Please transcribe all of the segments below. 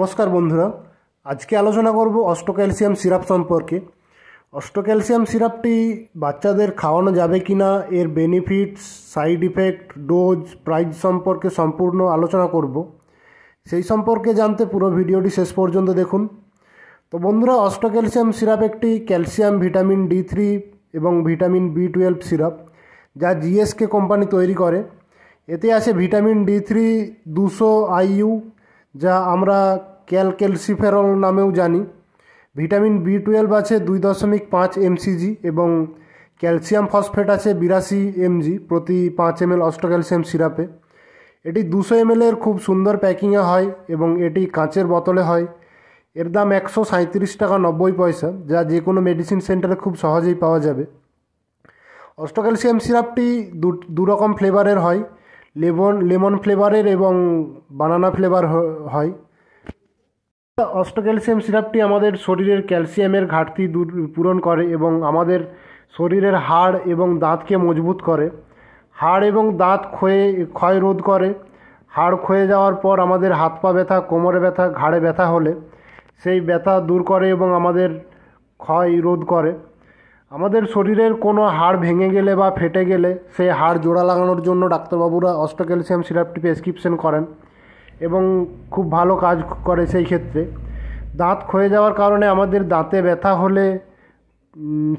নমস্কার বন্ধুরা আজকে আলোচনা করব ক্যালসিয়াম সিরাপ সম্পর্কে ক্যালসিয়াম সিরাপটি বাচ্চাদের খাওয়ানো যাবে কি না এর benefits side effect dose price সম্পর্কে সম্পূর্ণ আলোচনা করব সেই সম্পর্কে জানতে পুরো ভিডিওটি শেষ পর্যন্ত দেখুন তো বন্ধুরা ক্যালসিয়াম সিরাপ একটি ক্যালসিয়াম ভিটামিন ডি থ্রি এবং ভিটামিন বি টুয়েলভ সিরাপ যা জিএসকে কোম্পানি তৈরি করে এতে আছে ভিটামিন ডি থ্রি দুশো আইইউ যা আমরা ক্যালকেলসিফেরল নামেও জানি ভিটামিন বি টুয়েলভ আছে দুই দশমিক পাঁচ এমসিজি এবং ক্যালসিয়াম ফসফেট আছে বিরাশি এমজি প্রতি পাঁচ এমএল অস্ট্রোক্যালসিয়াম সিরাপে এটি দুশো এমএলের খুব সুন্দর প্যাকিংয়ে হয় এবং এটি কাঁচের বোতলে হয় এর দাম একশো সাঁত্রিশ টাকা নব্বই পয়সা যা যে কোনো মেডিসিন সেন্টারে খুব সহজেই পাওয়া যাবে অস্ট্রোক্যালসিয়াম সিরাপটি দু দুরকম ফ্লেভারের হয় লেবন লেমন ফ্লেভারের এবং বানানা ফ্লেভার হয় অস্টক্যালসিয়াম সিরাপটি আমাদের শরীরের ক্যালসিয়ামের ঘাটতি দূর পূরণ করে এবং আমাদের শরীরের হাড় এবং দাঁতকে মজবুত করে হাড় এবং দাঁত ক্ষয়ে ক্ষয় রোধ করে হাড় ক্ষয়ে যাওয়ার পর আমাদের হাত পা ব্যথা কোমরে ব্যথা ঘাড়ে ব্যথা হলে সেই ব্যথা দূর করে এবং আমাদের ক্ষয় রোধ করে আমাদের শরীরের কোনো হাড় ভেঙে গেলে বা ফেটে গেলে সেই হাড় জোড়া লাগানোর জন্য ডাক্তারবাবুরা অস্ট্রো ক্যালসিয়াম সিরাপটি প্রেসক্রিপশন করেন এবং খুব ভালো কাজ করে সেই ক্ষেত্রে দাঁত ক্ষয়ে যাওয়ার কারণে আমাদের দাঁতে ব্যথা হলে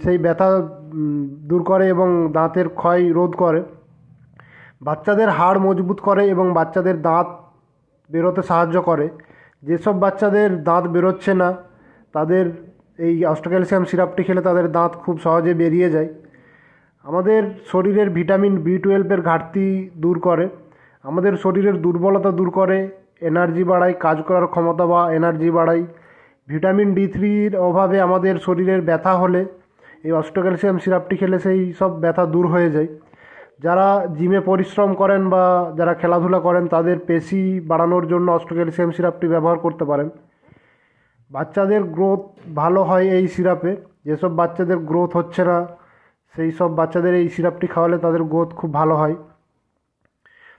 সেই ব্যথা দূর করে এবং দাঁতের ক্ষয় রোধ করে বাচ্চাদের হাড় মজবুত করে এবং বাচ্চাদের দাঁত বেরোতে সাহায্য করে যেসব বাচ্চাদের দাঁত বেরোচ্ছে না তাদের এই অস্ট্রোক্যালসিয়াম সিরাপটি খেলে তাদের দাঁত খুব সহজে বেরিয়ে যায় আমাদের শরীরের ভিটামিন বি টুয়েলভের ঘাটতি দূর করে আমাদের শরীরের দুর্বলতা দূর করে এনার্জি বাড়ায় কাজ করার ক্ষমতা বা এনার্জি বাড়ায় ভিটামিন ডি থ্রির অভাবে আমাদের শরীরের ব্যথা হলে এই অস্ট্রোক্যালসিয়াম সিরাপটি খেলে সেই সব ব্যথা দূর হয়ে যায় যারা জিমে পরিশ্রম করেন বা যারা খেলাধুলা করেন তাদের পেশি বাড়ানোর জন্য অস্ট্রোক্যালসিয়াম সিরাপটি ব্যবহার করতে পারেন বাচ্চাদের গ্রোথ ভালো হয় এই সিরাপে যেসব বাচ্চাদের গ্রোথ হচ্ছে না সেই সব বাচ্চাদের এই সিরাপটি খাওয়ালে তাদের গ্রোথ খুব ভালো হয়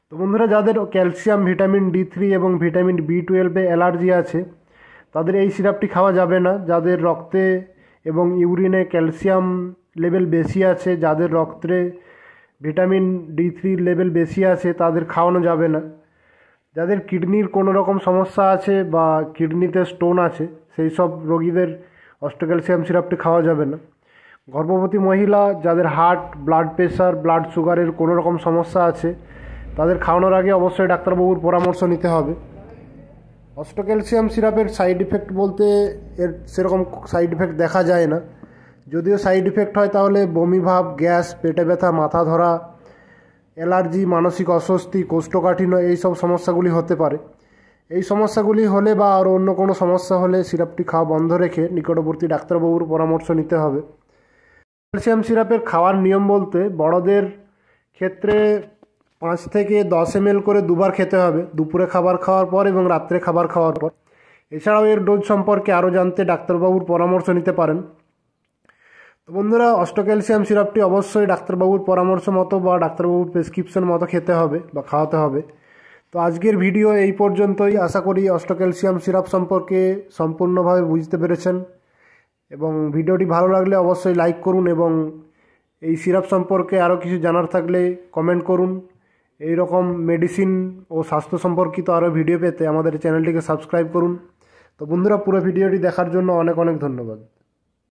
তো বন্ধুরা যাদের ক্যালসিয়াম ভিটামিন ডি থ্রি এবং ভিটামিন বি টুয়েলভে অ্যালার্জি আছে তাদের এই সিরাপটি খাওয়া যাবে না যাদের রক্তে এবং ইউরিনে ক্যালসিয়াম লেভেল বেশি আছে যাদের রক্তে ভিটামিন ডি থ্রির লেভেল বেশি আছে তাদের খাওয়ানো যাবে না যাদের কিডনির কোনো রকম সমস্যা আছে বা কিডনিতে স্টোন আছে সেই সব রোগীদের অস্ট্রোক্যালসিয়াম সিরাপটি খাওয়া যাবে না গর্ভবতী মহিলা যাদের হার্ট ব্লাড প্রেশার ব্লাড সুগারের কোনো রকম সমস্যা আছে তাদের খাওয়ানোর আগে অবশ্যই ডাক্তারবাবুর পরামর্শ নিতে হবে অস্ট্রোক্যালসিয়াম সিরাপের সাইড ইফেক্ট বলতে এর সেরকম সাইড ইফেক্ট দেখা যায় না যদিও সাইড ইফেক্ট হয় তাহলে বমি ভাব গ্যাস পেটে ব্যথা মাথা ধরা অ্যালার্জি মানসিক অস্বস্তি কোষ্ঠকাঠিন্য এই সব সমস্যাগুলি হতে পারে এই সমস্যাগুলি হলে বা আরও অন্য কোনো সমস্যা হলে সিরাপটি খাওয়া বন্ধ রেখে নিকটবর্তী ডাক্তারবাবুর পরামর্শ নিতে হবে ক্যালসিয়াম সিরাপের খাওয়ার নিয়ম বলতে বড়দের ক্ষেত্রে পাঁচ থেকে দশ এম করে দুবার খেতে হবে দুপুরে খাবার খাওয়ার পর এবং রাত্রে খাবার খাওয়ার পর এছাড়াও এর ডোজ সম্পর্কে আরও জানতে ডাক্তারবাবুর পরামর্শ নিতে পারেন বন্ধুরা অষ্ট ক্যালসিয়াম সিরাপটি অবশ্যই ডাক্তারবাবুর পরামর্শ মতো বা ডাক্তারবাবুর প্রেসক্রিপশন মতো খেতে হবে বা খাওয়াতে হবে তো আজকের ভিডিও এই পর্যন্তই আশা করি ক্যালসিয়াম সিরাপ সম্পর্কে সম্পূর্ণভাবে বুঝতে পেরেছেন এবং ভিডিওটি ভালো লাগলে অবশ্যই লাইক করুন এবং এই সিরাপ সম্পর্কে আরও কিছু জানার থাকলে কমেন্ট করুন এই রকম মেডিসিন ও স্বাস্থ্য সম্পর্কিত আরও ভিডিও পেতে আমাদের চ্যানেলটিকে সাবস্ক্রাইব করুন তো বন্ধুরা পুরো ভিডিওটি দেখার জন্য অনেক অনেক ধন্যবাদ